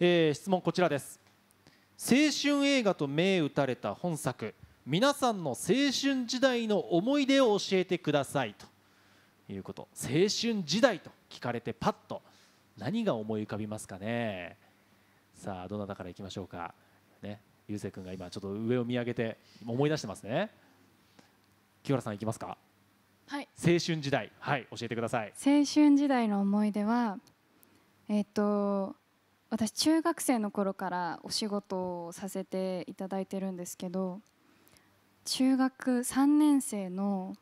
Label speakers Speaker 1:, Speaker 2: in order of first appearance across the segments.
Speaker 1: えー、質問こちらです青春映画と銘打たれた本作皆さんの青春時代の思い出を教えてくださいということ青春時代と聞かれてパッと何が思い浮かびますかねさあどなたからいきましょうかねゆうせい君が今ちょっと上を見上げて思い出してますね清原さんいきますかはい、青春時代、はい、教えてください。
Speaker 2: 青春時代の思い出は、えっ、と、私中学生の頃からお仕事をさせていただいてるんですけど中学3年生の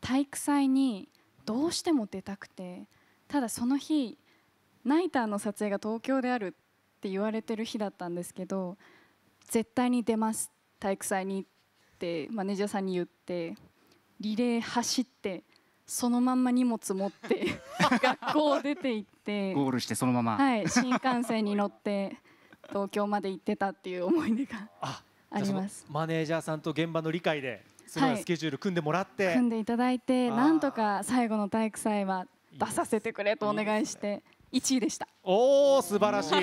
Speaker 2: 体育祭にどうしても出たくてただその日ナイターの撮影が東京であるって言われてる日だったんですけど絶対に出ます体育祭にってマネージャーさんに言ってリレー走って。そのまんま荷物持って 学校を出て行ってゴ
Speaker 1: ールしてそのままはい
Speaker 2: 新幹線に乗って 東京まで行ってたっていう思い出があります
Speaker 1: マネージャーさんと現場の理解でそのスケジュール組んでもらって、はい、組ん
Speaker 2: でいただいてなんとか最後の体育祭は出させてくれとお願いして1位でした
Speaker 1: おお素晴らしい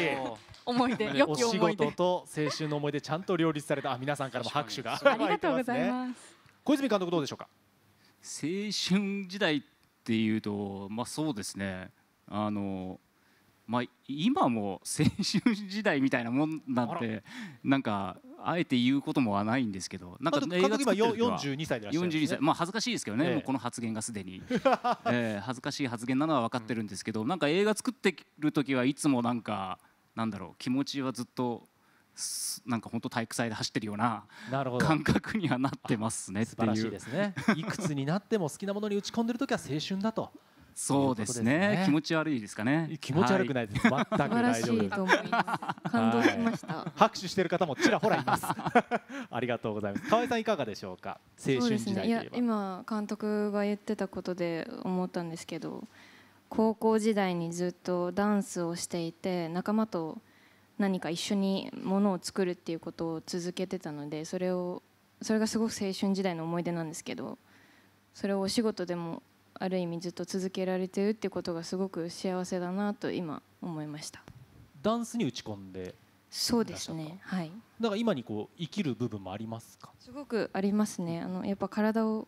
Speaker 2: 思い出思い出お仕事
Speaker 1: と青春の思い出ちゃんと両立された皆さんからも拍手がありがとうございます小泉監督どうでしょうか青春時代っていうとまあそうですねあのまあ、今も青春時代みたいなもんなんてなんかあえて言うこともはないんですけどなんか映画作ってる時は42歳でらっしゃる、まあ恥ずかしいですけどね、もうこの発言がすでに、えー、恥ずかしい発言なのは分かってるんですけど、なんか映画作ってる時はいつもなんかなんだろう気持ちはずっとなんか本当体育祭で走ってるような感覚にはなってますね素晴らしいですねいくつになっても好きなものに打ち込んでる時は青春だとそうですね、ね、気持ち悪いですかね気持ち悪くないです、はい、全く大丈夫です感動しました、はい、拍手してる方もちらほらいます ありがとうございます河合さんいかがでしょうか青春時代、ね、いや
Speaker 3: 今監督が言ってたことで思ったんですけど高校時代にずっとダンスをしていて仲間と何か一緒にものを作るっていうことを続けてたのでそれをそれがすごく青春時代の思い出なんですけどそれをお仕事でもある意味ずっと続けられてるっていうことがすごく幸せだなと今思いましたダ
Speaker 1: ンスに打ち込んで
Speaker 3: そうですねはい
Speaker 1: だから今にこう生きる部分もありますか
Speaker 3: すごくありますねあのやっぱ体を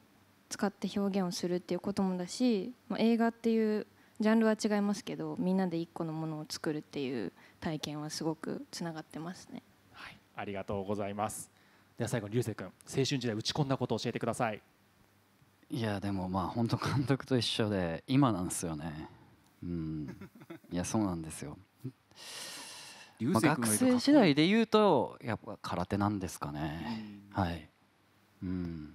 Speaker 3: 使って表現をするっていうこともだし、まあ、映画っていうジャンルは違いますけどみんなで一個のものを作るっていう体験はすごくつながってますね、は
Speaker 1: い、ありがとうございますでは最後に流星君青春時代打ち込んだことを教えてください
Speaker 2: いやでもまあ本当監督と一緒で今なんですよねうんいやそうなんですよまあ、学生時代で言うとやっぱ空手なんですかね、はいうん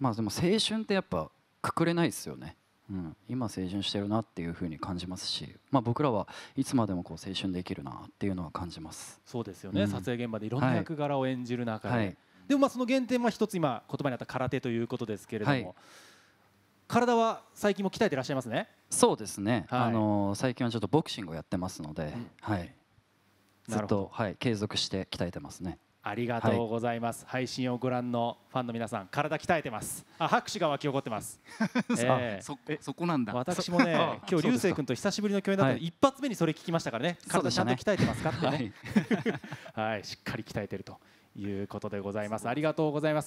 Speaker 2: まあでも青春ってやっぱくくれないですよねうん、今青春してるなっていうふうに感じますし、まあ、僕らはいつまでもこう青春できるなっていうのは感じま
Speaker 1: すそうですよね、うん、撮影現場でいろんな役柄を演じる中で、はい、でもまあその原点は一つ今言葉にあった空手ということですけれども、はい、体は最近も鍛えていらっしゃいますね
Speaker 2: そうですね、はい、あのー、最近はちょっとボクシングをやってますので、うん、はい、ずっと、はい、継続して鍛えてますね
Speaker 1: ありがとうございます、はい、配信をご覧のファンの皆さん体鍛えてますあ拍手が沸き起こってます、えー、そそこなんだ私もね 今日流星君と久しぶりの共演だったので、一発目にそれ聞きましたからね体ちゃんと鍛えてますかってね、ね、はい、はい、しっかり鍛えてるということでございますありがとうございます